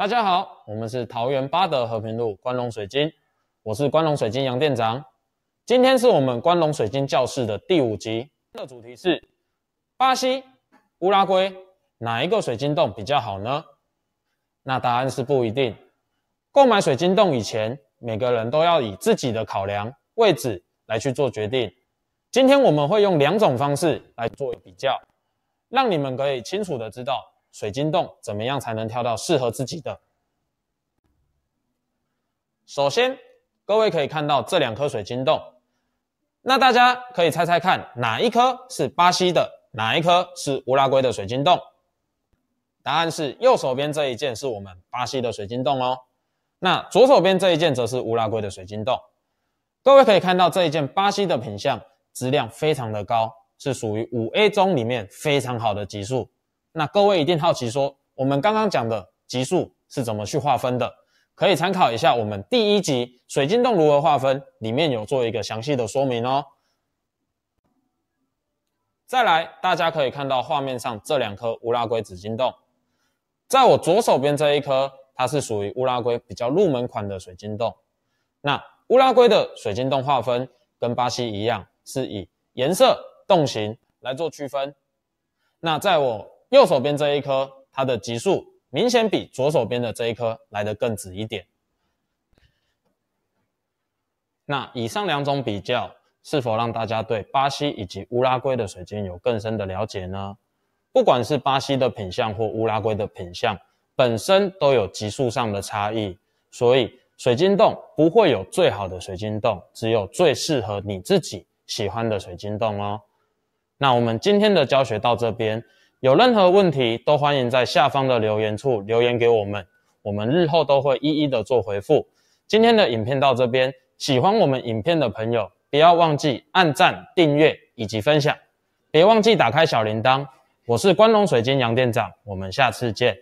大家好，我们是桃园八德和平路关隆水晶，我是关隆水晶杨店长。今天是我们关隆水晶教室的第五集，的主题是巴西、乌拉圭哪一个水晶洞比较好呢？那答案是不一定。购买水晶洞以前，每个人都要以自己的考量位置来去做决定。今天我们会用两种方式来做比较，让你们可以清楚的知道。水晶洞怎么样才能跳到适合自己的？首先，各位可以看到这两颗水晶洞，那大家可以猜猜看，哪一颗是巴西的，哪一颗是乌拉圭的水晶洞？答案是右手边这一件是我们巴西的水晶洞哦，那左手边这一件则是乌拉圭的水晶洞。各位可以看到这一件巴西的品相质量非常的高，是属于五 A 中里面非常好的级数。那各位一定好奇说，我们刚刚讲的级数是怎么去划分的？可以参考一下我们第一集《水晶洞如何划分》，里面有做一个详细的说明哦。再来，大家可以看到画面上这两颗乌拉圭紫晶洞，在我左手边这一颗，它是属于乌拉圭比较入门款的水晶洞。那乌拉圭的水晶洞划分跟巴西一样，是以颜色、洞型来做区分。那在我。右手边这一颗，它的级数明显比左手边的这一颗来得更紫一点。那以上两种比较，是否让大家对巴西以及乌拉圭的水晶有更深的了解呢？不管是巴西的品相或乌拉圭的品相，本身都有级数上的差异，所以水晶洞不会有最好的水晶洞，只有最适合你自己喜欢的水晶洞哦。那我们今天的教学到这边。有任何问题都欢迎在下方的留言处留言给我们，我们日后都会一一的做回复。今天的影片到这边，喜欢我们影片的朋友，不要忘记按赞、订阅以及分享，别忘记打开小铃铛。我是关龙水晶杨店长，我们下次见。